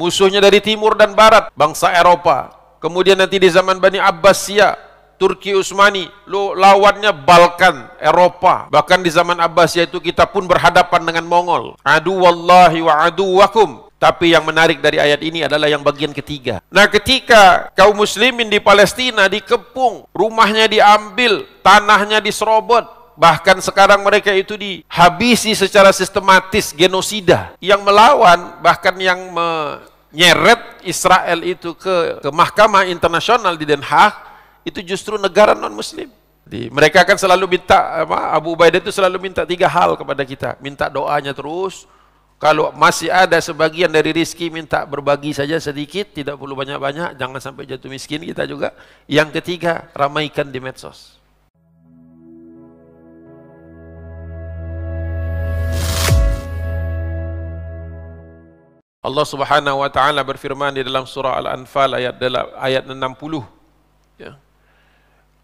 musuhnya dari timur dan barat bangsa Eropa kemudian nanti di zaman Bani Abbasiyah Turki Utsmani, lo lawannya Balkan, Eropa. Bahkan di zaman Abbasiyah itu kita pun berhadapan dengan Mongol. Adu wallahi wa adu wakum. Tapi yang menarik dari ayat ini adalah yang bagian ketiga. Nah ketika kaum muslimin di Palestina dikepung, rumahnya diambil, tanahnya diserobot, bahkan sekarang mereka itu dihabisi secara sistematis genosida yang melawan bahkan yang me nyeret Israel itu ke, ke mahkamah internasional di Den Haag, itu justru negara non-muslim. mereka akan selalu minta, apa, Abu Ubaidah itu selalu minta tiga hal kepada kita. Minta doanya terus, kalau masih ada sebagian dari rizki minta berbagi saja sedikit, tidak perlu banyak-banyak, jangan sampai jatuh miskin kita juga. Yang ketiga, ramaikan di medsos. Allah Subhanahu wa taala berfirman di dalam surah Al-Anfal ayat ayat 60. Ya.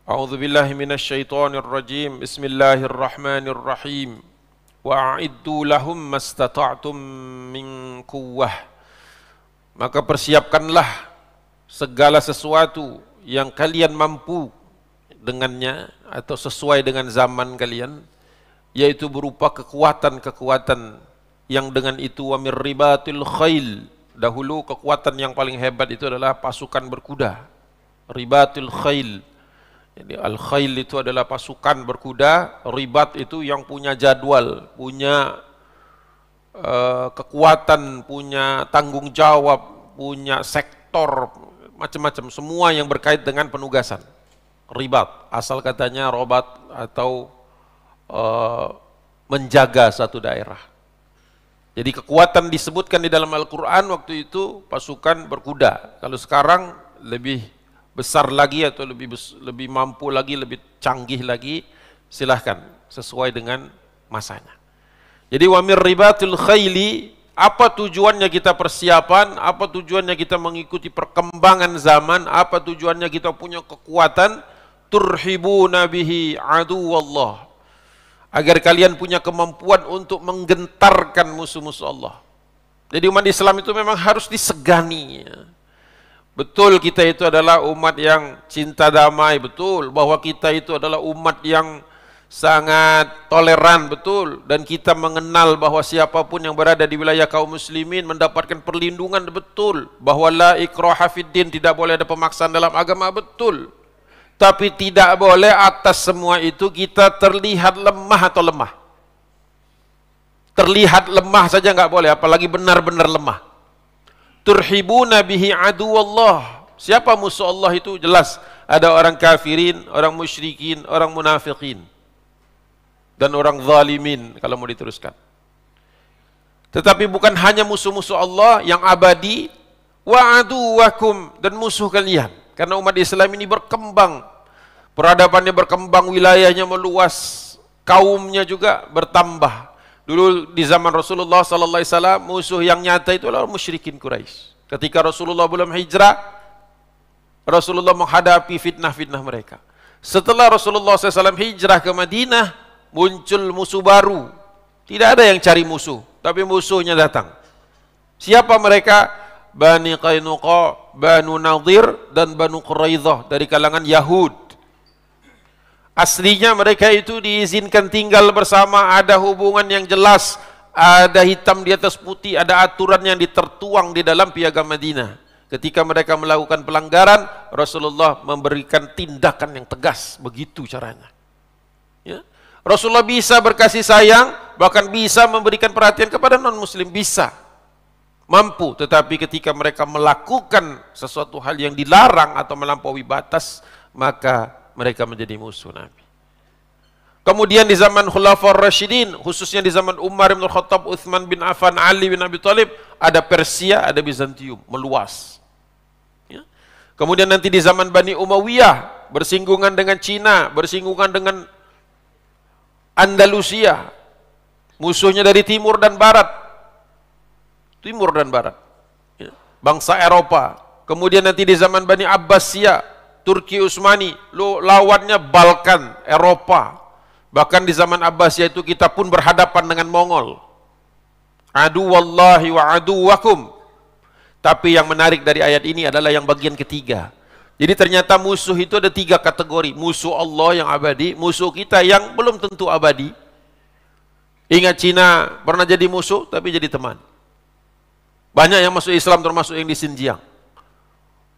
A'udzu billahi minasyaitonir rajim. Bismillahirrahmanirrahim. Wa'iddu lahum mastata'tum min quwwah. Maka persiapkanlah segala sesuatu yang kalian mampu dengannya atau sesuai dengan zaman kalian yaitu berupa kekuatan-kekuatan yang dengan itu wamir ribatil khail dahulu kekuatan yang paling hebat itu adalah pasukan berkuda ribatil khail jadi al khail itu adalah pasukan berkuda ribat itu yang punya jadwal punya uh, kekuatan punya tanggung jawab punya sektor macam-macam semua yang berkait dengan penugasan ribat asal katanya robat atau uh, menjaga satu daerah jadi kekuatan disebutkan di dalam Al-Quran waktu itu pasukan berkuda. Kalau sekarang lebih besar lagi atau lebih lebih mampu lagi, lebih canggih lagi, silahkan sesuai dengan masanya. Jadi wamir ribatul khayli, apa tujuannya kita persiapan, apa tujuannya kita mengikuti perkembangan zaman, apa tujuannya kita punya kekuatan, turhibu nabihi aduwallah agar kalian punya kemampuan untuk menggentarkan musuh-musuh Allah. Jadi umat Islam itu memang harus disegani. Betul kita itu adalah umat yang cinta damai, betul bahwa kita itu adalah umat yang sangat toleran, betul dan kita mengenal bahwa siapapun yang berada di wilayah kaum muslimin mendapatkan perlindungan, betul bahwa la ikrar fiddin tidak boleh ada pemaksaan dalam agama, betul. Tapi tidak boleh atas semua itu kita terlihat lemah atau lemah. Terlihat lemah saja nggak boleh, apalagi benar-benar lemah. Turhibuna bihi aduwallah. Siapa musuh Allah itu jelas. Ada orang kafirin, orang musyrikin, orang munafikin. Dan orang zalimin kalau mau diteruskan. Tetapi bukan hanya musuh-musuh Allah yang abadi, wa aduwakum dan musuh kalian karena umat Islam ini berkembang, peradabannya berkembang, wilayahnya meluas, kaumnya juga bertambah. Dulu di zaman Rasulullah sallallahu alaihi wasallam musuh yang nyata itu adalah musyrikin Quraisy. Ketika Rasulullah belum hijrah, Rasulullah menghadapi fitnah-fitnah mereka. Setelah Rasulullah SAW hijrah ke Madinah, muncul musuh baru. Tidak ada yang cari musuh, tapi musuhnya datang. Siapa mereka? Bani Qainuqa Banu Nadir dan Banu Quraidah dari kalangan Yahud. Aslinya mereka itu diizinkan tinggal bersama, ada hubungan yang jelas, ada hitam di atas putih, ada aturan yang ditertuang di dalam piagam Madinah. Ketika mereka melakukan pelanggaran, Rasulullah memberikan tindakan yang tegas, begitu caranya. Ya. Rasulullah bisa berkasih sayang, bahkan bisa memberikan perhatian kepada non-muslim, bisa mampu, tetapi ketika mereka melakukan sesuatu hal yang dilarang atau melampaui batas, maka mereka menjadi musuh Nabi. Kemudian di zaman Khulafaur Rashidin, khususnya di zaman Umar bin Khattab, Uthman bin Affan, Ali bin Abi Thalib, ada Persia, ada Bizantium, meluas. Ya. Kemudian nanti di zaman Bani Umayyah, bersinggungan dengan Cina, bersinggungan dengan Andalusia, musuhnya dari timur dan barat, timur dan barat. Ya. Bangsa Eropa, kemudian nanti di zaman Bani Abbasiyah, Turki Utsmani, lawannya Balkan, Eropa. Bahkan di zaman Abbasiyah itu kita pun berhadapan dengan Mongol. Adu wallahi wa adu wakum. Tapi yang menarik dari ayat ini adalah yang bagian ketiga. Jadi ternyata musuh itu ada tiga kategori. Musuh Allah yang abadi, musuh kita yang belum tentu abadi. Ingat Cina pernah jadi musuh tapi jadi teman. Banyak yang masuk Islam termasuk yang di Xinjiang.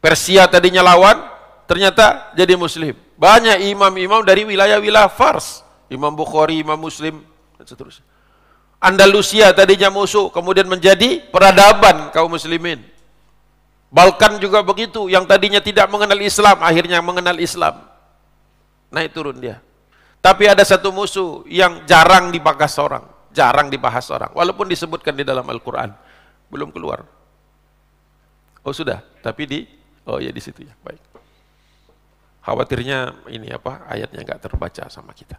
Persia tadinya lawan, ternyata jadi muslim. Banyak imam-imam dari wilayah-wilayah Fars. Imam Bukhari, Imam Muslim, dan seterusnya. Andalusia tadinya musuh, kemudian menjadi peradaban kaum muslimin. Balkan juga begitu, yang tadinya tidak mengenal Islam, akhirnya mengenal Islam. Naik turun dia. Tapi ada satu musuh yang jarang dibahas orang, jarang dibahas orang, walaupun disebutkan di dalam Al-Quran belum keluar. Oh sudah, tapi di oh ya di situ ya, baik. Khawatirnya ini apa ayatnya nggak terbaca sama kita.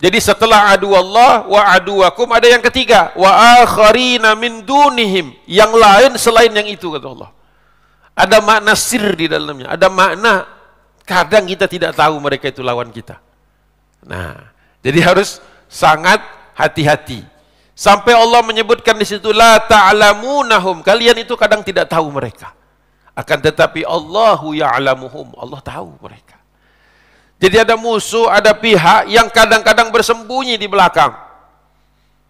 Jadi setelah adu Allah wa aduakum ada yang ketiga wa akharina min dunihim yang lain selain yang itu kata Allah. Ada makna sir di dalamnya, ada makna kadang kita tidak tahu mereka itu lawan kita. Nah, jadi harus sangat hati-hati. Sampai Allah menyebutkan di situ la ta'lamunahum. Kalian itu kadang tidak tahu mereka. Akan tetapi Allahu ya'lamuhum. Allah tahu mereka. Jadi ada musuh, ada pihak yang kadang-kadang bersembunyi di belakang.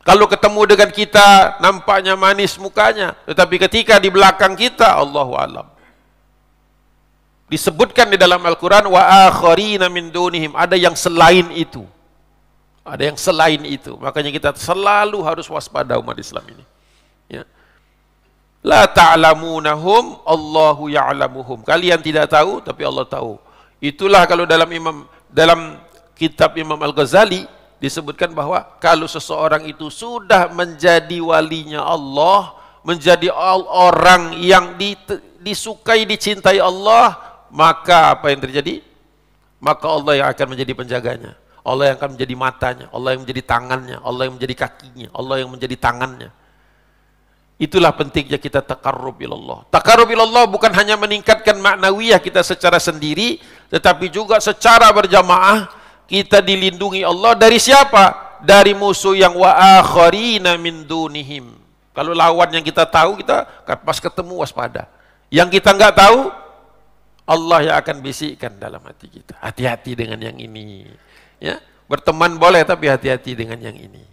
Kalau ketemu dengan kita nampaknya manis mukanya, tetapi ketika di belakang kita Allahu alam. Disebutkan di dalam Al-Qur'an wa akharina min dunihim, ada yang selain itu. Ada yang selain itu. Makanya kita selalu harus waspada umat Islam ini. Ya. La ta'lamunahum Allahu ya'lamuhum. Kalian tidak tahu tapi Allah tahu. Itulah kalau dalam Imam dalam kitab Imam Al-Ghazali disebutkan bahwa kalau seseorang itu sudah menjadi walinya Allah, menjadi orang yang di, disukai, dicintai Allah, maka apa yang terjadi? Maka Allah yang akan menjadi penjaganya. Allah yang akan menjadi matanya, Allah yang menjadi tangannya, Allah yang menjadi kakinya, Allah yang menjadi tangannya. Itulah pentingnya kita takarrub ilallah. Takarrub ilallah bukan hanya meningkatkan maknawiyah kita secara sendiri, tetapi juga secara berjamaah kita dilindungi Allah dari siapa? Dari musuh yang wa akharina min dunihim. Kalau lawan yang kita tahu, kita pas ketemu waspada. Yang kita nggak tahu, Allah yang akan bisikkan dalam hati kita. Hati-hati dengan yang ini. Ya, berteman boleh tapi hati-hati dengan yang ini.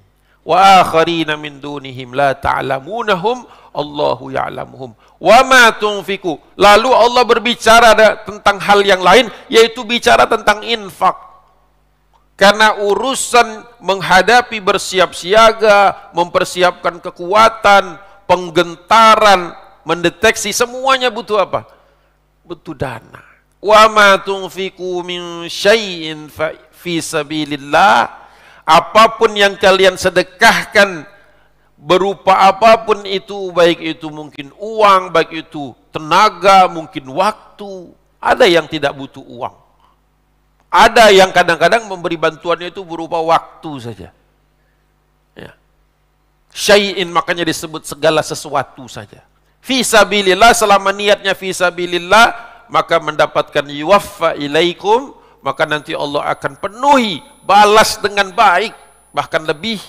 Wa akharina min dunihim la ta'lamunahum Allahu ya'lamuhum. Wa ma tunfiku. Lalu Allah berbicara tentang hal yang lain yaitu bicara tentang infak. Karena urusan menghadapi bersiap siaga, mempersiapkan kekuatan, penggentaran, mendeteksi semuanya butuh apa? Butuh dana wa ma tunfiqu min syai'in fi sabilillah apapun yang kalian sedekahkan berupa apapun itu baik itu mungkin uang baik itu tenaga mungkin waktu ada yang tidak butuh uang ada yang kadang-kadang memberi bantuannya itu berupa waktu saja ya. syai'in makanya disebut segala sesuatu saja fisabilillah selama niatnya fisabilillah maka mendapatkan yuwaffa ilaikum maka nanti Allah akan penuhi balas dengan baik bahkan lebih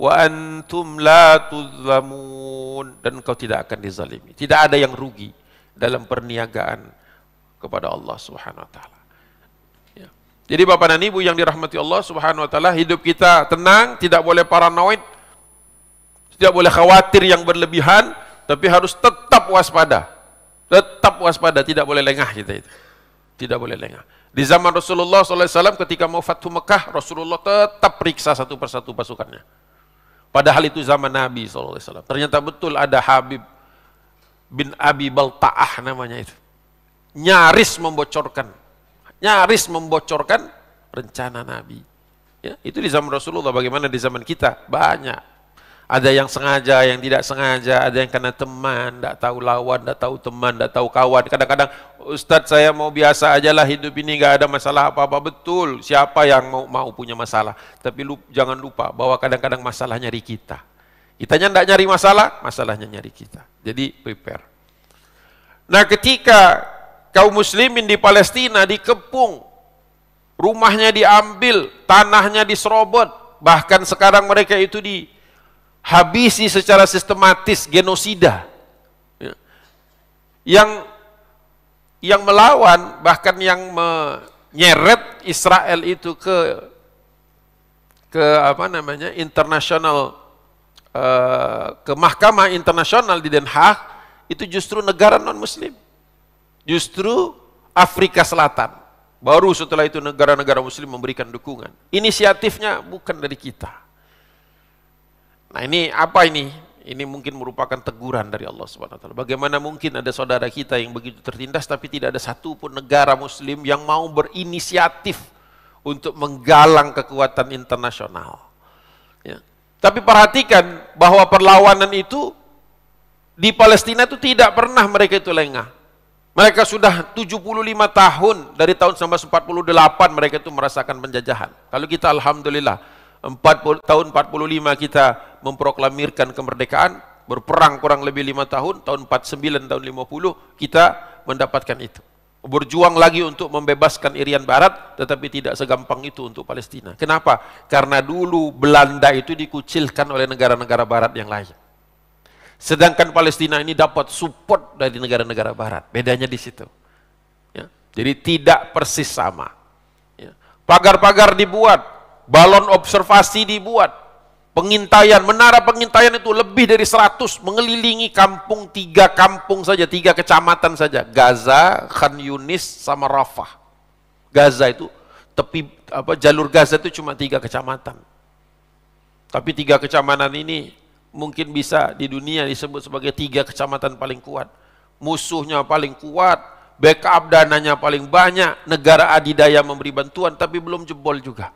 wa antum la tuzlamun dan kau tidak akan dizalimi tidak ada yang rugi dalam perniagaan kepada Allah Subhanahu wa taala ya. jadi Bapak dan Ibu yang dirahmati Allah Subhanahu wa taala hidup kita tenang tidak boleh paranoid tidak boleh khawatir yang berlebihan tapi harus tetap waspada Tetap waspada, tidak boleh lengah kita itu. Tidak boleh lengah. Di zaman Rasulullah SAW ketika mau Fatuh Mekah, Rasulullah tetap periksa satu persatu pasukannya. Padahal itu zaman Nabi SAW. Ternyata betul ada Habib bin Abi Balta'ah namanya itu. Nyaris membocorkan. Nyaris membocorkan rencana Nabi. Ya, itu di zaman Rasulullah, bagaimana di zaman kita? Banyak. Ada yang sengaja, yang tidak sengaja, ada yang karena teman, tidak tahu lawan, tidak tahu teman, tidak tahu kawan. Kadang-kadang, Ustadz saya mau biasa aja lah hidup ini gak ada masalah apa-apa. Betul, siapa yang mau mau punya masalah. Tapi lup, jangan lupa bahwa kadang-kadang masalah nyari kita. Kita tidak nyari masalah, masalahnya nyari kita. Jadi prepare. Nah ketika kaum muslimin di Palestina dikepung, rumahnya diambil, tanahnya diserobot, bahkan sekarang mereka itu di habisi secara sistematis genosida. Ya. Yang yang melawan bahkan yang menyeret Israel itu ke ke apa namanya internasional eh, ke mahkamah internasional di Den Haag itu justru negara non muslim justru Afrika Selatan baru setelah itu negara-negara muslim memberikan dukungan inisiatifnya bukan dari kita Nah ini apa ini? Ini mungkin merupakan teguran dari Allah Subhanahu wa taala. Bagaimana mungkin ada saudara kita yang begitu tertindas tapi tidak ada satu pun negara muslim yang mau berinisiatif untuk menggalang kekuatan internasional. Ya. Tapi perhatikan bahwa perlawanan itu di Palestina itu tidak pernah mereka itu lengah. Mereka sudah 75 tahun dari tahun 1948 mereka itu merasakan penjajahan. Kalau kita alhamdulillah 40, tahun 45 kita memproklamirkan kemerdekaan, berperang kurang lebih lima tahun, tahun 49, tahun 50 kita mendapatkan itu. Berjuang lagi untuk membebaskan Irian Barat, tetapi tidak segampang itu untuk Palestina. Kenapa? Karena dulu Belanda itu dikucilkan oleh negara-negara Barat yang lain. Sedangkan Palestina ini dapat support dari negara-negara Barat. Bedanya di situ. Ya. Jadi tidak persis sama. Ya. Pagar-pagar ya. dibuat, balon observasi dibuat, pengintaian, menara pengintaian itu lebih dari 100 mengelilingi kampung, tiga kampung saja, tiga kecamatan saja, Gaza, Khan Yunis, sama Rafah. Gaza itu, tepi apa jalur Gaza itu cuma tiga kecamatan. Tapi tiga kecamatan ini mungkin bisa di dunia disebut sebagai tiga kecamatan paling kuat. Musuhnya paling kuat, backup dananya paling banyak, negara adidaya memberi bantuan tapi belum jebol juga.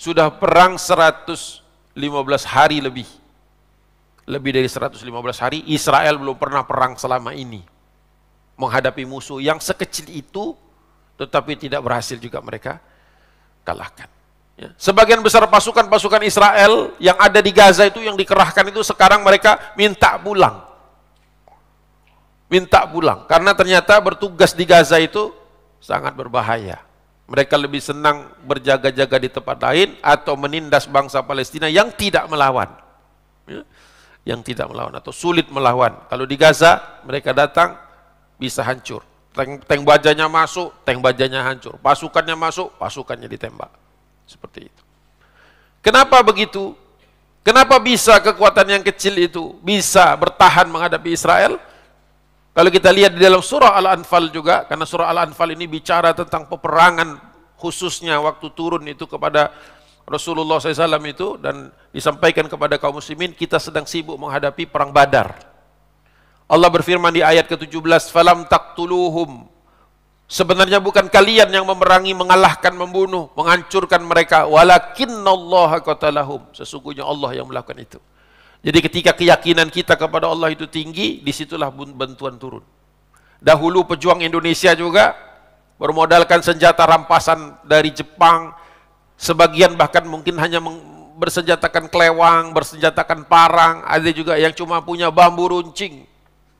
Sudah perang 115 hari lebih. Lebih dari 115 hari, Israel belum pernah perang selama ini. Menghadapi musuh yang sekecil itu, tetapi tidak berhasil juga mereka kalahkan. Ya. Sebagian besar pasukan-pasukan Israel yang ada di Gaza itu, yang dikerahkan itu sekarang mereka minta pulang. Minta pulang, karena ternyata bertugas di Gaza itu sangat berbahaya. Mereka lebih senang berjaga-jaga di tempat lain atau menindas bangsa Palestina yang tidak melawan. Ya. Yang tidak melawan atau sulit melawan. Kalau di Gaza, mereka datang bisa hancur. Tank, tank bajanya masuk, tank bajanya hancur. Pasukannya masuk, pasukannya ditembak. Seperti itu. Kenapa begitu? Kenapa bisa kekuatan yang kecil itu bisa bertahan menghadapi Israel? Kalau kita lihat di dalam surah Al-Anfal juga, karena surah Al-Anfal ini bicara tentang peperangan khususnya waktu turun itu kepada Rasulullah SAW itu dan disampaikan kepada kaum muslimin kita sedang sibuk menghadapi perang badar. Allah berfirman di ayat ke-17, Falam تَقْتُلُوهُمْ Sebenarnya bukan kalian yang memerangi, mengalahkan, membunuh, menghancurkan mereka. Walakinnallaha lahum. Sesungguhnya Allah yang melakukan itu. Jadi ketika keyakinan kita kepada Allah itu tinggi, disitulah bantuan turun. Dahulu pejuang Indonesia juga bermodalkan senjata rampasan dari Jepang, sebagian bahkan mungkin hanya bersenjatakan kelewang, bersenjatakan parang, ada juga yang cuma punya bambu runcing.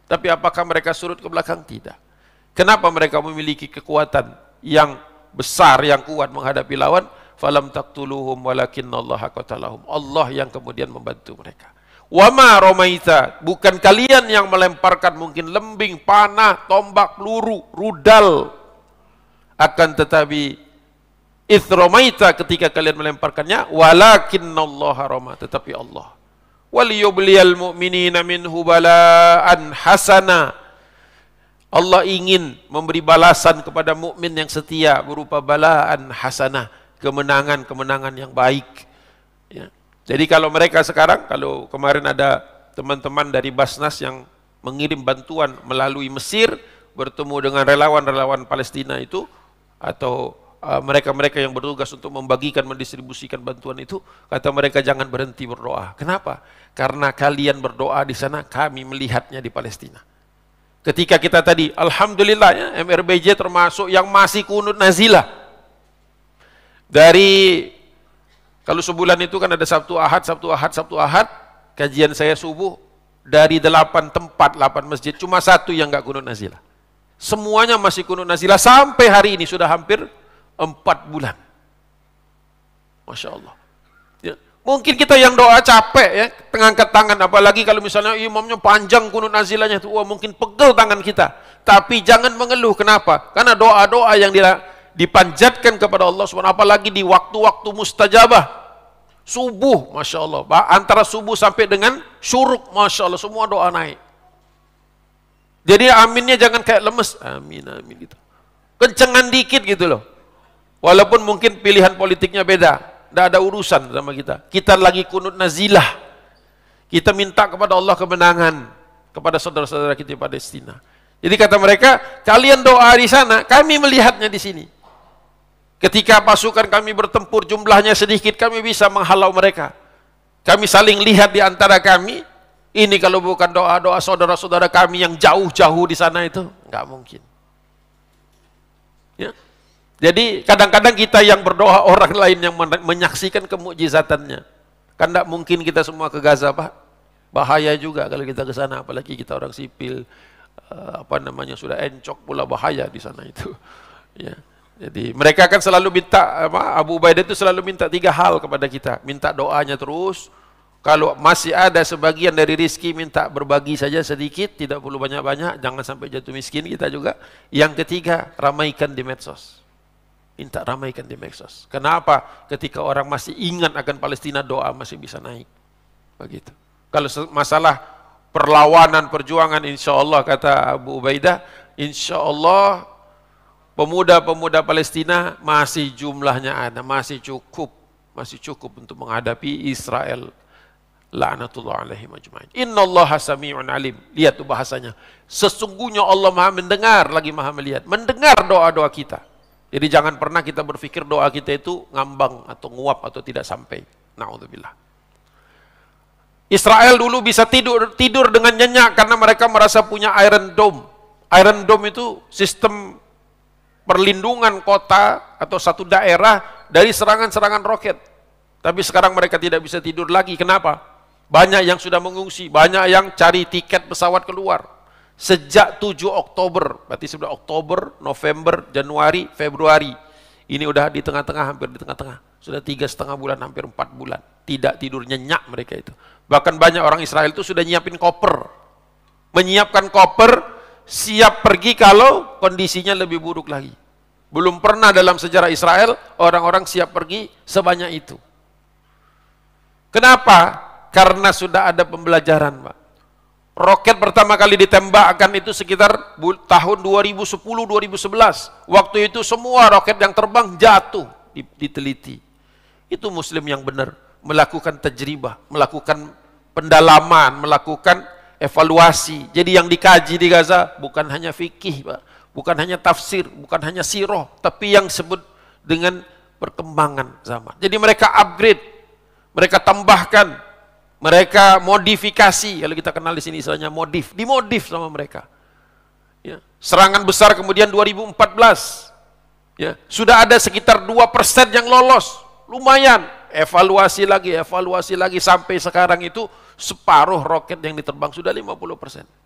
Tapi apakah mereka surut ke belakang? Tidak. Kenapa mereka memiliki kekuatan yang besar, yang kuat menghadapi lawan? Falam taktuluhum Allah qatalahum. Allah yang kemudian membantu mereka. Wama romaita, bukan kalian yang melemparkan mungkin lembing, panah, tombak, peluru, rudal. Akan tetapi isromaita ketika kalian melemparkannya, walakin Allah roma, tetapi Allah. Waliyubliyal mu'minina minhu hubalaan hasana. Allah ingin memberi balasan kepada mukmin yang setia berupa balaan hasanah, kemenangan-kemenangan yang baik. Jadi kalau mereka sekarang, kalau kemarin ada teman-teman dari Basnas yang mengirim bantuan melalui Mesir, bertemu dengan relawan-relawan Palestina itu, atau uh, mereka-mereka uh, yang bertugas untuk membagikan, mendistribusikan bantuan itu, kata mereka jangan berhenti berdoa. Kenapa? Karena kalian berdoa di sana, kami melihatnya di Palestina. Ketika kita tadi, Alhamdulillah ya, MRBJ termasuk yang masih kunut nazilah. Dari kalau sebulan itu kan ada Sabtu Ahad, Sabtu Ahad, Sabtu Ahad, kajian saya subuh dari delapan tempat, delapan masjid, cuma satu yang nggak kunut nazilah. Semuanya masih kunut nazilah sampai hari ini sudah hampir empat bulan. Masya Allah. Ya. Mungkin kita yang doa capek ya, pengangkat tangan, apalagi kalau misalnya imamnya panjang kunut nazilahnya itu, wah mungkin pegel tangan kita. Tapi jangan mengeluh, kenapa? Karena doa-doa yang dipanjatkan kepada Allah SWT, apalagi di waktu-waktu mustajabah, Subuh, Masya Allah. Antara subuh sampai dengan syuruk, Masya Allah. Semua doa naik. Jadi aminnya jangan kayak lemes. Amin, amin gitu. Kencengan dikit gitu loh. Walaupun mungkin pilihan politiknya beda. Tidak ada urusan sama kita. Kita lagi kunut nazilah. Kita minta kepada Allah kemenangan. Kepada saudara-saudara kita di Palestina. Jadi kata mereka, kalian doa di sana, kami melihatnya di sini. Ketika pasukan kami bertempur jumlahnya sedikit, kami bisa menghalau mereka. Kami saling lihat di antara kami. Ini kalau bukan doa-doa saudara-saudara kami yang jauh-jauh di sana itu, nggak mungkin. Ya. Jadi kadang-kadang kita yang berdoa orang lain yang menyaksikan kemujizatannya. Kan tidak mungkin kita semua ke Gaza, Pak. Bahaya juga kalau kita ke sana, apalagi kita orang sipil, eh, apa namanya sudah encok pula bahaya di sana itu. Ya. Jadi mereka akan selalu minta Abu Ubaidah itu selalu minta tiga hal kepada kita. Minta doanya terus. Kalau masih ada sebagian dari rizki minta berbagi saja sedikit, tidak perlu banyak-banyak, jangan sampai jatuh miskin kita juga. Yang ketiga, ramaikan di medsos. Minta ramaikan di medsos. Kenapa? Ketika orang masih ingat akan Palestina, doa masih bisa naik. Begitu. Kalau masalah perlawanan, perjuangan, insya Allah kata Abu Ubaidah, insya Allah pemuda-pemuda Palestina masih jumlahnya ada, masih cukup, masih cukup untuk menghadapi Israel. La'natullah alaihi majma'in. Allah sami'un alim. Lihat tuh bahasanya. Sesungguhnya Allah maha mendengar, lagi maha melihat. Mendengar doa-doa kita. Jadi jangan pernah kita berpikir doa kita itu ngambang atau nguap atau tidak sampai. Na'udzubillah. Israel dulu bisa tidur tidur dengan nyenyak karena mereka merasa punya Iron Dome. Iron Dome itu sistem perlindungan kota atau satu daerah dari serangan-serangan roket. Tapi sekarang mereka tidak bisa tidur lagi. Kenapa? Banyak yang sudah mengungsi, banyak yang cari tiket pesawat keluar. Sejak 7 Oktober, berarti sudah Oktober, November, Januari, Februari. Ini udah di tengah-tengah, hampir di tengah-tengah. Sudah tiga setengah bulan, hampir empat bulan. Tidak tidur nyenyak mereka itu. Bahkan banyak orang Israel itu sudah nyiapin koper. Menyiapkan koper siap pergi kalau kondisinya lebih buruk lagi. Belum pernah dalam sejarah Israel orang-orang siap pergi sebanyak itu. Kenapa? Karena sudah ada pembelajaran, Pak. Roket pertama kali ditembakkan itu sekitar tahun 2010-2011. Waktu itu semua roket yang terbang jatuh diteliti. Itu muslim yang benar melakukan tajribah, melakukan pendalaman, melakukan evaluasi. Jadi yang dikaji di Gaza bukan hanya fikih, Pak. bukan hanya tafsir, bukan hanya siroh, tapi yang sebut dengan perkembangan zaman. Jadi mereka upgrade, mereka tambahkan, mereka modifikasi. Kalau kita kenal di sini istilahnya modif, dimodif sama mereka. Ya. Serangan besar kemudian 2014, ya sudah ada sekitar dua persen yang lolos, lumayan. Evaluasi lagi, evaluasi lagi sampai sekarang itu separuh roket yang diterbang sudah 50 persen.